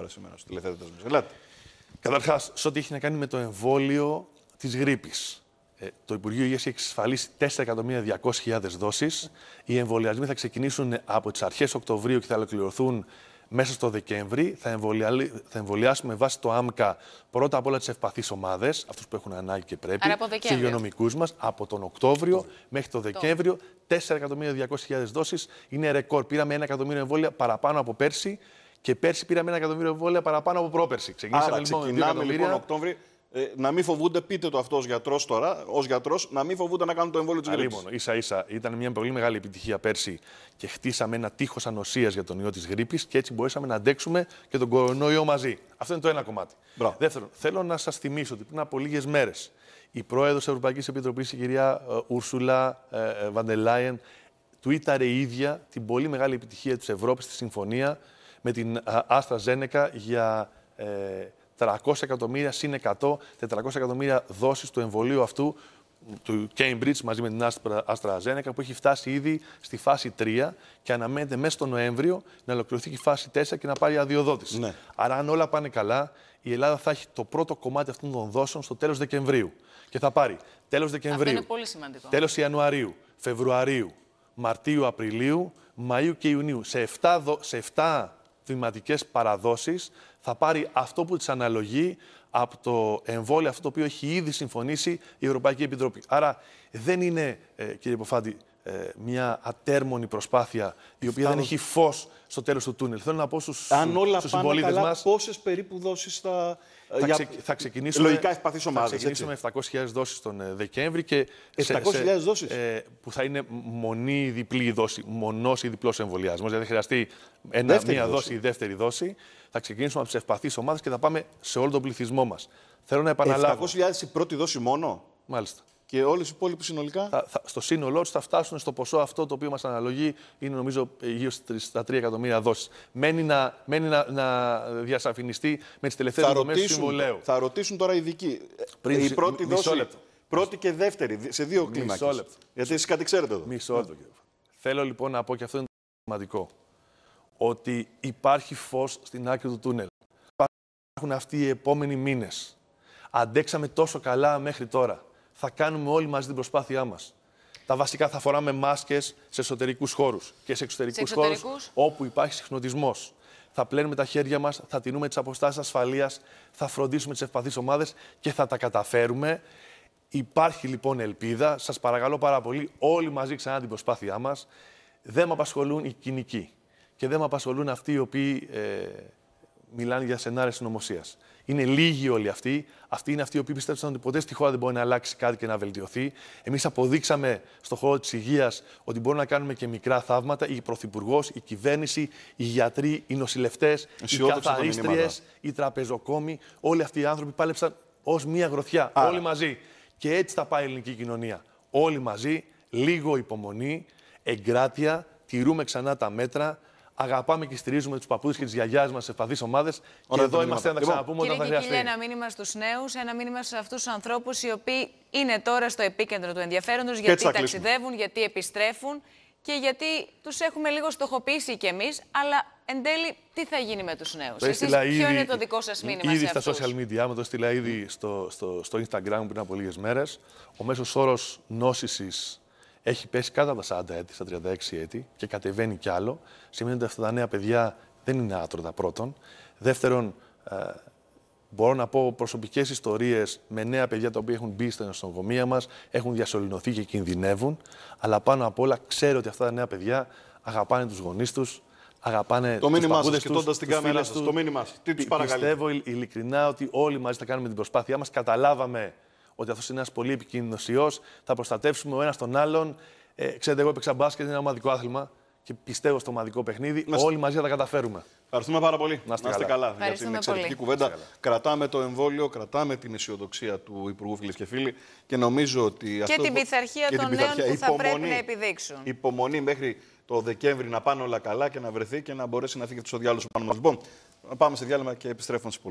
τώρα σήμερα στο Ελάτε. Καταρχάς, σε ό,τι έχει να κάνει με το εμβόλιο της γρήπης. Ε, το Υπουργείο Υγείας έχει εξασφαλίσει 4.200.000 δόσεις. Οι εμβολιασμοί θα ξεκινήσουν από τις αρχές Οκτωβρίου και θα ολοκληρωθούν μέσα στο Δεκέμβρη. Θα, εμβολια... θα εμβολιάσουμε βάση το ΆΜΚΑ πρώτα απ' όλα τις ευπαθείς ομάδες, αυτούς που έχουν ανάγκη και πρέπει, του υγειονομικού μας, από τον Οκτώβριο το... μέχρι το Δεκέμβριο. 4.200.000 δόσεις είναι ρεκόρ. Πήραμε 1 εκατομμύριο εμβόλια παραπάνω από πέρσι. Και πέρσι πήραμε ένα εκατομμύριο εμβόλια παραπάνω από πρόπερσι. Ξεκινήσαμε λοιπόν ξεκινάμε λοιπόν Οκτώβρη. Ε, να μην φοβούνται, πείτε το αυτό ως γιατρός τώρα, ως γιατρός, να μην φοβούνται να κάνουν το εμβόλιο της γρήπη. Λοιπόν, ίσα ίσα ήταν μια πολύ μεγάλη επιτυχία πέρσι και χτίσαμε ένα τείχος ανοσίας για τον ιό της γρήπης και έτσι μπορέσαμε να αντέξουμε και τον κορονοϊό μαζί. Αυτό είναι το ένα κομμάτι. Μπράβο. Δεύτερον, θέλω να σας θυμίσω ότι πριν από λίγες μέρες η πρόεδρος τη Ευρωπαϊκής Επιτροπής, η κυρία ε, Ούρσουλα ε, ε, Βαντελάιεν, του ίδια την πολύ μεγάλη επιτυχία της Ευρώπης στη συμφωνία με την Άστρα ε, Ζένεκα για 300 ε, εκατομμύρια συν 100, 400 εκατομμύρια δόσεις του εμβολίου αυτού του Cambridge μαζί με την Άστρα Ζένεκα, που έχει φτάσει ήδη στη φάση 3 και αναμένεται μέσα στο Νοέμβριο να ολοκληρωθεί και η φάση 4 και να πάρει αδειοδότηση. Ναι. Άρα αν όλα πάνε καλά, η Ελλάδα θα έχει το πρώτο κομμάτι αυτών των δόσεων στο τέλος Δεκεμβρίου. Και θα πάρει τέλος Δεκεμβρίου, Αυτό είναι πολύ σημαντικό. τέλος Ιανουαρίου, Φεβρουαρίου, Μαρτίου, Απριλίου, Μαΐου και Ιουνίου. Σε 7, σε βηματικές παραδόσεις, θα πάρει αυτό που της αναλογεί από το εμβόλιο αυτό το οποίο έχει ήδη συμφωνήσει η Ευρωπαϊκή Επιτροπή. Άρα δεν είναι, ε, κύριε Ποφάντη, ε, μια ατέρμονη προσπάθεια η οποία δεν έχει φως στο τέλος του τούνελ. Θέλω να πω στους συμπολίτε μας. Πόσες περίπου δόσεις θα. Θα, για... ξε... θα ξεκινήσουμε. Λογικά Θα ξεκινήσουμε 700.000 δόσεις τον ε, Δεκέμβρη. 700.000 δόσει. που θα είναι μονή ή διπλή δόση. Μονός ή διπλός εμβολιασμός. Δηλαδή χρειαστεί ένα, μία δόση ή δεύτερη δόση θα ξεκινήσουμε από τις ευπαθείς ομάδες και θα πάμε σε όλο τον πληθυσμό μας. Θέλω να επαναλάβω. 700.000 η πρώτη δόση μόνο. Μάλιστα. Και όλες οι υπόλοιποι συνολικά. στο σύνολό τους θα φτάσουν στο ποσό αυτό το οποίο μας αναλογεί, είναι νομίζω ε, γύρω στα 3 εκατομμύρια δόσεις. Μένει να, μένει να, να διασαφινιστεί με τις τελευταίες δομές του συμβολέου. Θα ρωτήσουν τώρα οι ειδικοί. Πριν, η πρώτη μισό Λεπτό. Πρώτη και δεύτερη, σε δύο κλίμακε. Γιατί εσείς κάτι ξέρετε εδώ. Μισό λεπτό. Θέλω λοιπόν να πω και αυτό είναι το σημαντικό ότι υπάρχει φως στην άκρη του τούνελ. Υπάρχουν αυτοί οι επόμενοι μήνες. Αντέξαμε τόσο καλά μέχρι τώρα. Θα κάνουμε όλοι μαζί την προσπάθειά μας. Τα βασικά θα φοράμε μάσκες σε εσωτερικούς χώρους και σε εξωτερικούς, σε χώρους όπου υπάρχει συχνοτισμός. Θα πλένουμε τα χέρια μας, θα τηνούμε τις αποστάσεις ασφαλείας, θα φροντίσουμε τις ευπαθείς ομάδες και θα τα καταφέρουμε. Υπάρχει λοιπόν ελπίδα. Σας παρακαλώ πάρα πολύ όλοι μαζί ξανά την προσπάθειά μας. Δεν με απασχολούν οι κοινικοί και δεν με απασχολούν αυτοί οι οποίοι ε, μιλάνε για σενάρια συνωμοσίας. Είναι λίγοι όλοι αυτοί. Αυτοί είναι αυτοί οι οποίοι πιστέψαν ότι ποτέ στη χώρα δεν μπορεί να αλλάξει κάτι και να βελτιωθεί. Εμείς αποδείξαμε στον χώρο της υγείας ότι μπορούμε να κάνουμε και μικρά θαύματα. Η Πρωθυπουργός, η κυβέρνηση, οι γιατροί, οι νοσηλευτές, οι καθαρίστριε, οι τραπεζοκόμοι. Όλοι αυτοί οι άνθρωποι πάλεψαν ως μία γροθιά. Όλοι μαζί. Και έτσι θα πάει η ελληνική κοινωνία. Όλοι μαζί, λίγο υπομονή, εγκράτεια, τηρούμε ξανά τα μέτρα. Αγαπάμε και στηρίζουμε τους παππούδες και τις γιαγιάς μας σε ευπαθείς ομάδες. Και εδώ είμαστε να τα λοιπόν. ξαναπούμε όταν θα χρειαστεί. ένα μήνυμα στους νέους, ένα μήνυμα σε αυτούς τους ανθρώπους οι οποίοι είναι τώρα στο επίκεντρο του ενδιαφέροντος γιατί ταξιδεύουν, γιατί επιστρέφουν και γιατί τους έχουμε λίγο στοχοποιήσει κι εμείς, αλλά εν τέλει τι θα γίνει με τους νέους. ποιο είναι το δικό σας ε, μήνυμα, Ήδη σε στα social media, με το στείλα ήδη στο, στο, στο Instagram πριν από λίγες μέρες. Ο μέσος όρος νόσησης έχει πέσει κάτω από τα 40 έτη, στα 36 έτη και κατεβαίνει κι άλλο. Σημαίνει ότι αυτά τα νέα παιδιά δεν είναι άτρωτα πρώτον. Δεύτερον, ε, μπορώ να πω προσωπικές ιστορίες με νέα παιδιά τα οποία έχουν μπει στην αστυνομία μας, έχουν διασωληνωθεί και κινδυνεύουν. Αλλά πάνω απ' όλα ξέρω ότι αυτά τα νέα παιδιά αγαπάνε τους γονείς τους, αγαπάνε το μήνυμά σας, κοιτώντας την κάμερα σα. Το μήνυμά σας. Τι τους παρακαλώ. Πιστεύω ειλικρινά ότι όλοι μαζί θα κάνουμε την προσπάθειά μας. Καταλάβαμε ότι αυτός είναι ένας πολύ επικίνδυνος ιός. Θα προστατεύσουμε ο ένας τον άλλον. Ε, ξέρετε, εγώ έπαιξα μπάσκετ, είναι ένα ομαδικό άθλημα και πιστεύω στο ομαδικό παιχνίδι. Όλοι μαζί θα τα καταφέρουμε. Ευχαριστούμε πάρα πολύ. Να είστε, καλά. καλά για την εξαιρετική πολύ. κουβέντα. Κρατάμε το εμβόλιο, κρατάμε την αισιοδοξία του Υπουργού Φίλες και Φίλοι και νομίζω ότι. Και αυτό... την πειθαρχία των νέων που θα πρέπει να επιδείξουν. Υπομονή μέχρι το Δεκέμβρη να πάνε όλα καλά και να βρεθεί και να μπορέσει να φύγει στο διάλογο πάνω μα. Λοιπόν, πάμε σε διάλειμμα και επιστρέφουμε